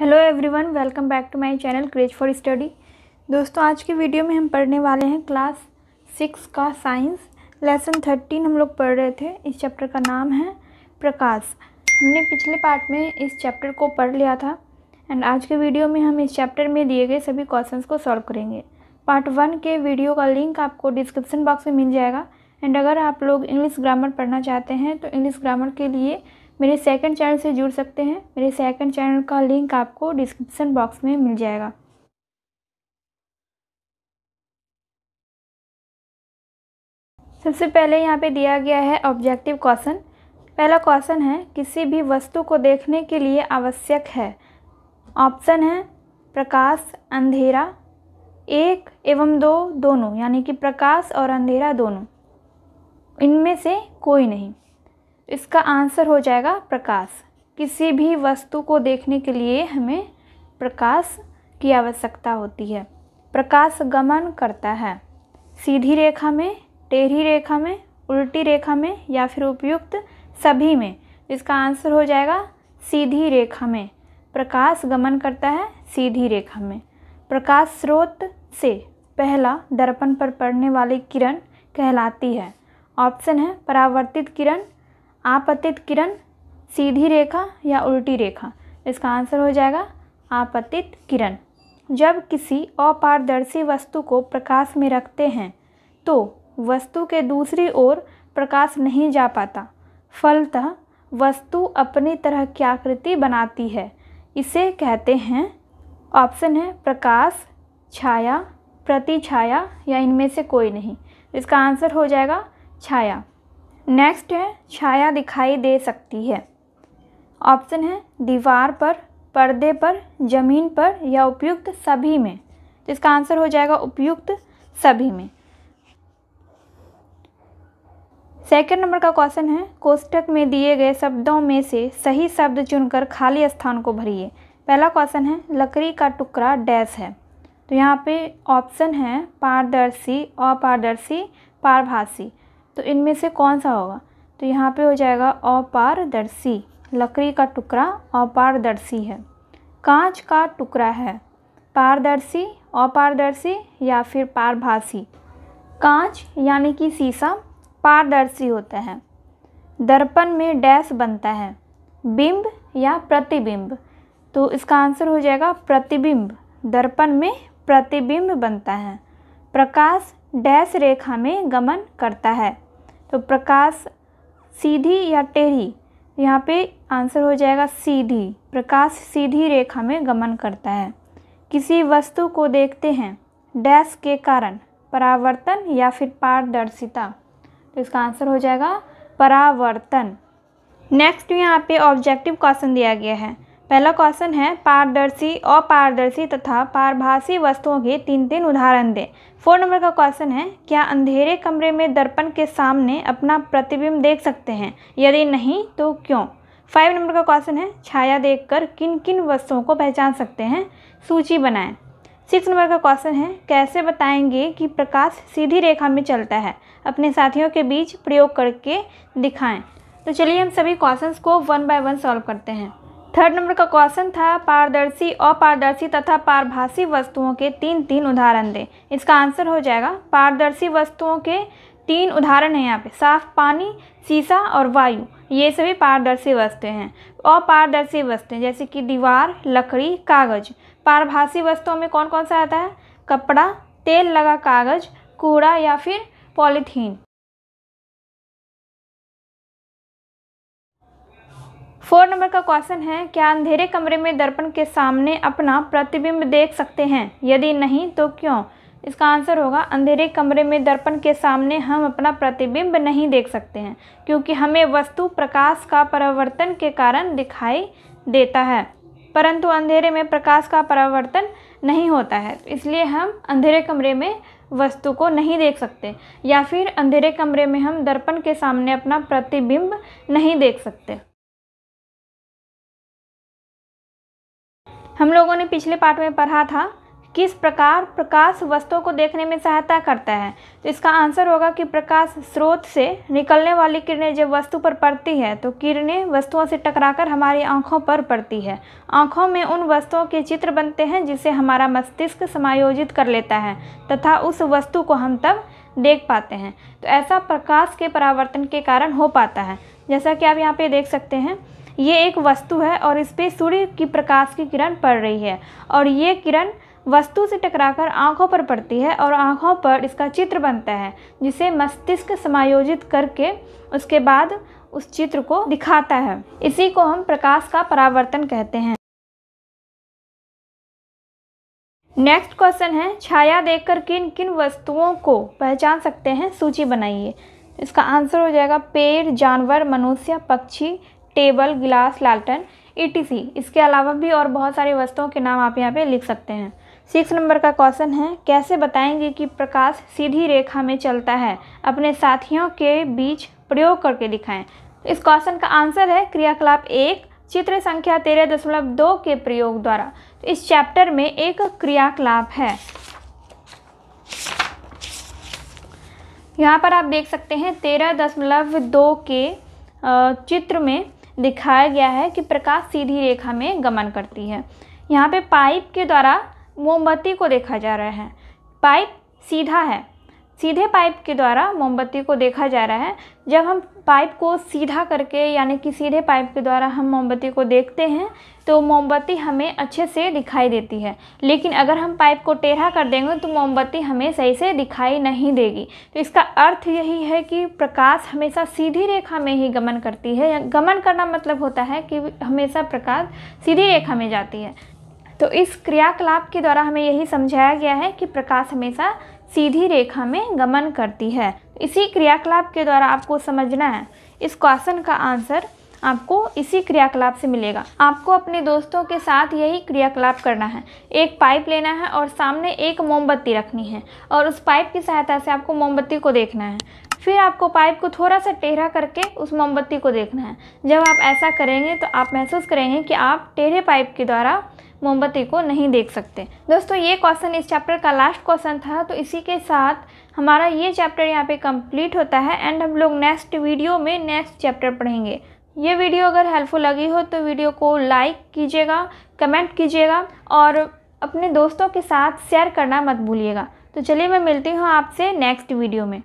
hello everyone welcome back to my channel craze for study दोस्तों आज की video में हम पढ़ने वाले हैं क्लास सिक्स का साइंस लेसन थर्टीन हम लोग पढ़ रहे थे इस चैप्टर का नाम है प्रकाश हमने पिछले पार्ट में इस चैप्टर को पढ़ लिया था एंड आज के वीडियो में हम इस चैप्टर में दिए गए सभी क्वेश्चन को सॉल्व करेंगे पार्ट वन के वीडियो का लिंक आपको डिस्क्रिप्सन बॉक्स में मिल जाएगा एंड अगर आप लोग इंग्लिश ग्रामर पढ़ना चाहते हैं तो इंग्लिश ग्रामर के लिए मेरे सेकंड चैनल से जुड़ सकते हैं मेरे सेकंड चैनल का लिंक आपको डिस्क्रिप्शन बॉक्स में मिल जाएगा सबसे पहले यहाँ पे दिया गया है ऑब्जेक्टिव क्वेश्चन पहला क्वेश्चन है किसी भी वस्तु को देखने के लिए आवश्यक है ऑप्शन है प्रकाश अंधेरा एक एवं दो दोनों यानी कि प्रकाश और अंधेरा दोनों इनमें से कोई नहीं इसका आंसर हो जाएगा प्रकाश किसी भी वस्तु को देखने के लिए हमें प्रकाश की आवश्यकता होती है प्रकाश गमन करता है सीधी रेखा में टेढ़ी रेखा में उल्टी रेखा में या फिर उपयुक्त सभी में इसका आंसर हो जाएगा सीधी रेखा में प्रकाश गमन करता है सीधी रेखा में प्रकाश स्रोत से पहला दर्पण पर पड़ने वाली किरण कहलाती है ऑप्शन है परावर्तित किरण आपतित किरण सीधी रेखा या उल्टी रेखा इसका आंसर हो जाएगा आपतित किरण जब किसी अपारदर्शी वस्तु को प्रकाश में रखते हैं तो वस्तु के दूसरी ओर प्रकाश नहीं जा पाता फलतः वस्तु अपनी तरह की आकृति बनाती है इसे कहते हैं ऑप्शन है प्रकाश छाया प्रतिछाया या इनमें से कोई नहीं इसका आंसर हो जाएगा छाया नेक्स्ट है छाया दिखाई दे सकती है ऑप्शन है दीवार पर पर्दे पर ज़मीन पर या उपयुक्त सभी में तो इसका आंसर हो जाएगा उपयुक्त सभी में सेकंड नंबर का क्वेश्चन है कोष्टक में दिए गए शब्दों में से सही शब्द चुनकर खाली स्थान को भरिए पहला क्वेश्चन है लकड़ी का टुकड़ा डैश है तो यहाँ पे ऑप्शन है पारदर्शी अपारदर्शी पारभाषी तो इनमें से कौन सा होगा तो यहाँ पे हो जाएगा अपारदर्शी लकड़ी का टुकड़ा अपारदर्शी है कांच का टुकड़ा है पारदर्शी अपारदर्शी या फिर पारभासी कांच यानी कि शीशा पारदर्शी होता है दर्पण में डैश बनता है बिंब या प्रतिबिंब तो इसका आंसर हो जाएगा प्रतिबिंब दर्पण में प्रतिबिंब बनता है प्रकाश डैश रेखा में गमन करता है तो प्रकाश सीधी या टेढ़ी यहाँ पे आंसर हो जाएगा सीधी प्रकाश सीधी रेखा में गमन करता है किसी वस्तु को देखते हैं डैश के कारण परावर्तन या फिर पारदर्शिता तो इसका आंसर हो जाएगा परावर्तन नेक्स्ट यहाँ पे ऑब्जेक्टिव क्वेश्चन दिया गया है पहला क्वेश्चन है पारदर्शी अपारदर्शी तथा पारभाषी वस्तुओं के तीन तीन उदाहरण दें फोर नंबर का क्वेश्चन है क्या अंधेरे कमरे में दर्पण के सामने अपना प्रतिबिंब देख सकते हैं यदि नहीं तो क्यों फाइव नंबर का क्वेश्चन है छाया देखकर किन किन वस्तुओं को पहचान सकते हैं सूची बनाएं सिक्स नंबर का क्वेश्चन है कैसे बताएंगे कि प्रकाश सीधी रेखा में चलता है अपने साथियों के बीच प्रयोग करके दिखाएं तो चलिए हम सभी क्वेश्चंस को वन बाय वन सॉल्व करते हैं थर्ड नंबर का क्वेश्चन था पारदर्शी अपारदर्शी तथा पारभाषी वस्तुओं के तीन तीन उदाहरण दें इसका आंसर हो जाएगा पारदर्शी वस्तुओं के तीन उदाहरण हैं यहाँ पे साफ पानी शीशा और वायु ये सभी पारदर्शी वस्तुएं हैं अपारदर्शी वस्तुएं जैसे कि दीवार लकड़ी कागज पारभाषी वस्तुओं में कौन कौन सा आता है कपड़ा तेल लगा कागज कूड़ा या फिर पॉलीथीन फोर नंबर का क्वेश्चन है क्या अंधेरे कमरे में दर्पण के सामने अपना प्रतिबिंब देख सकते हैं यदि नहीं तो क्यों इसका आंसर होगा अंधेरे कमरे में दर्पण के सामने हम अपना प्रतिबिंब नहीं देख सकते हैं क्योंकि हमें वस्तु प्रकाश का परावर्तन के कारण दिखाई देता है परंतु अंधेरे में प्रकाश का परावर्तन नहीं होता है इसलिए हम अंधेरे कमरे में वस्तु को नहीं देख सकते या फिर अंधेरे कमरे में हम दर्पण के सामने अपना प्रतिबिंब नहीं देख सकते हम लोगों ने पिछले पाठ में पढ़ा था किस प्रकार प्रकाश वस्तुओं को देखने में सहायता करता है तो इसका आंसर होगा कि प्रकाश स्रोत से निकलने वाली किरणें जब वस्तु पर पड़ती है तो किरणें वस्तुओं से टकराकर हमारी आंखों पर पड़ती है आंखों में उन वस्तुओं के चित्र बनते हैं जिसे हमारा मस्तिष्क समायोजित कर लेता है तथा उस वस्तु को हम तब देख पाते हैं तो ऐसा प्रकाश के परावर्तन के कारण हो पाता है जैसा कि आप यहाँ पर देख सकते हैं ये एक वस्तु है और इस पर सूर्य की प्रकाश की किरण पड़ रही है और ये किरण वस्तु से टकराकर आंखों पर पड़ती है और आंखों पर इसका चित्र बनता है जिसे मस्तिष्क समायोजित करके उसके बाद उस चित्र को दिखाता है इसी को हम प्रकाश का परावर्तन कहते हैं नेक्स्ट क्वेश्चन है छाया देखकर किन किन वस्तुओं को पहचान सकते हैं सूची बनाइए इसका आंसर हो जाएगा पेड़ जानवर मनुष्य पक्षी टेबल ग्लास लालटन ई e इसके अलावा भी और बहुत सारी वस्तुओं के नाम आप यहाँ पे लिख सकते हैं सिक्स नंबर का क्वेश्चन है कैसे बताएंगे कि प्रकाश सीधी रेखा में चलता है अपने साथियों के बीच प्रयोग करके दिखाएं इस क्वेश्चन का आंसर है क्रियाकलाप एक चित्र संख्या तेरह दशमलव दो के प्रयोग द्वारा तो इस चैप्टर में एक क्रियाकलाप है यहाँ पर आप देख सकते हैं तेरह दशमलव दो के चित्र में दिखाया गया है कि प्रकाश सीधी रेखा में गमन करती है यहाँ पे पाइप के द्वारा मोमबत्ती को देखा जा रहा है पाइप सीधा है सीधे पाइप के द्वारा मोमबत्ती को देखा जा रहा है जब हम पाइप को सीधा करके यानी कि सीधे पाइप के द्वारा हम मोमबत्ती को देखते हैं तो मोमबत्ती हमें अच्छे से दिखाई देती है लेकिन अगर हम पाइप को टेढ़ा कर देंगे तो मोमबत्ती हमें सही से दिखाई नहीं देगी तो इसका अर्थ यही है कि प्रकाश हमेशा सीधी रेखा में ही गमन करती है गमन करना मतलब होता है कि हमेशा प्रकाश सीधी रेखा में जाती है तो इस क्रियाकलाप के द्वारा हमें यही समझाया गया है कि प्रकाश हमेशा सीधी रेखा में गमन करती है इसी क्रियाकलाप के द्वारा आपको समझना है इस क्वेश्चन का आंसर आपको इसी क्रियाकलाप से मिलेगा आपको अपने दोस्तों के साथ यही क्रियाकलाप करना है एक पाइप लेना है और सामने एक मोमबत्ती रखनी है और उस पाइप की सहायता से आपको मोमबत्ती को देखना है फिर आपको पाइप को थोड़ा सा टेढ़ा करके उस मोमबत्ती को देखना है जब आप ऐसा करेंगे तो आप महसूस करेंगे कि आप टेढ़े पाइप के द्वारा मोमबत्ती को नहीं देख सकते दोस्तों ये क्वेश्चन इस चैप्टर का लास्ट क्वेश्चन था तो इसी के साथ हमारा ये चैप्टर यहाँ पे कंप्लीट होता है एंड हम लोग नेक्स्ट वीडियो में नेक्स्ट चैप्टर पढ़ेंगे ये वीडियो अगर हेल्पफुल लगी हो तो वीडियो को लाइक कीजिएगा कमेंट कीजिएगा और अपने दोस्तों के साथ शेयर करना मत भूलिएगा तो चलिए मैं मिलती हूँ आपसे नेक्स्ट वीडियो में